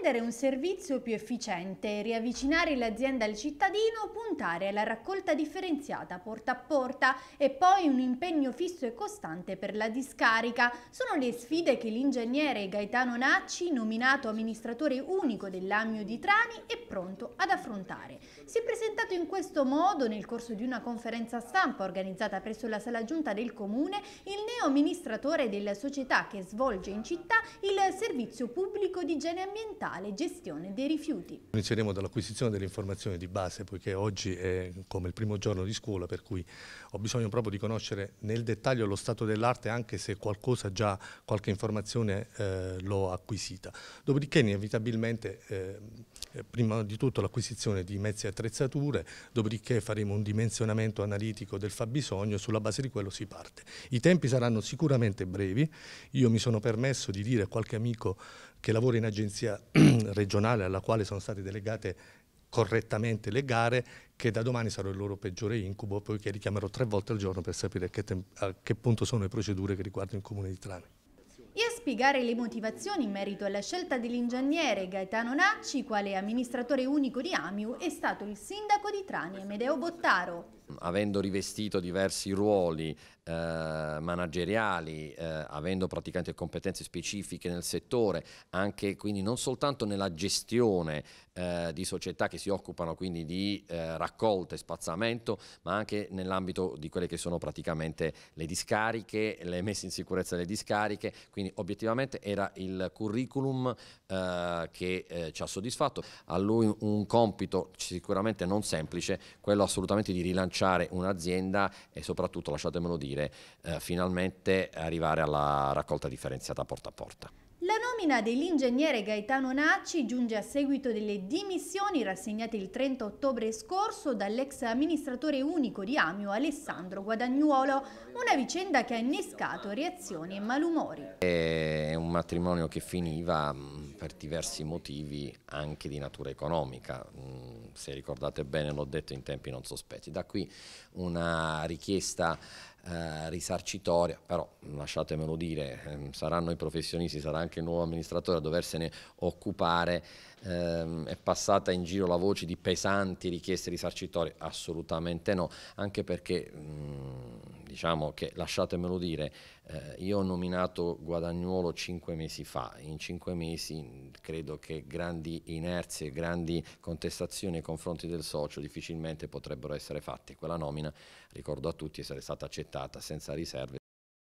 rendere un servizio più efficiente, riavvicinare l'azienda al cittadino, puntare alla raccolta differenziata porta a porta e poi un impegno fisso e costante per la discarica sono le sfide che l'ingegnere Gaetano Nacci, nominato amministratore unico dell'Amio di Trani, è pronto ad affrontare. Si è presentato in questo modo nel corso di una conferenza stampa organizzata presso la sala giunta del comune il neo amministratore della società che svolge in città il servizio pubblico di igiene ambientale ambientale, gestione dei rifiuti. Inizieremo dall'acquisizione delle informazioni di base, poiché oggi è come il primo giorno di scuola, per cui ho bisogno proprio di conoscere nel dettaglio lo stato dell'arte, anche se qualcosa già, qualche informazione eh, l'ho acquisita. Dopodiché inevitabilmente, eh, prima di tutto l'acquisizione di mezzi e attrezzature, dopodiché faremo un dimensionamento analitico del fabbisogno, sulla base di quello si parte. I tempi saranno sicuramente brevi, io mi sono permesso di dire a qualche amico che lavora in agenzia regionale alla quale sono state delegate correttamente le gare che da domani sarò il loro peggiore incubo poiché richiamerò tre volte al giorno per sapere che a che punto sono le procedure che riguardano il comune di Trani. E a spiegare le motivazioni in merito alla scelta dell'ingegnere Gaetano Nacci, quale amministratore unico di Amiu, è stato il sindaco di Trani, Amedeo Bottaro avendo rivestito diversi ruoli eh, manageriali, eh, avendo praticamente competenze specifiche nel settore, anche quindi non soltanto nella gestione eh, di società che si occupano quindi di eh, raccolta e spazzamento, ma anche nell'ambito di quelle che sono praticamente le discariche, le messe in sicurezza delle discariche, quindi obiettivamente era il curriculum eh, che eh, ci ha soddisfatto. A lui un compito sicuramente non semplice, quello assolutamente di rilanciare rilanciare un'azienda e soprattutto, lasciatemelo dire, eh, finalmente arrivare alla raccolta differenziata porta a porta nomina dell'ingegnere Gaetano Nacci giunge a seguito delle dimissioni rassegnate il 30 ottobre scorso dall'ex amministratore unico di Amio Alessandro Guadagnuolo, una vicenda che ha innescato reazioni e malumori. È un matrimonio che finiva mm, per diversi motivi anche di natura economica, mm, se ricordate bene l'ho detto in tempi non sospetti. Da qui una richiesta eh, risarcitoria, però lasciatemelo dire, ehm, saranno i professionisti, sarà anche il nuovo amministratore a doversene occupare, ehm, è passata in giro la voce di pesanti richieste risarcitorie, assolutamente no, anche perché... Mh, mm, diciamo che lasciatemelo dire, eh, io ho nominato Guadagnuolo cinque mesi fa, in cinque mesi mm, credo che grandi inerzie, grandi contestazioni nei confronti del socio difficilmente potrebbero essere fatte, quella nomina ricordo a tutti essere stata accettata senza riserve.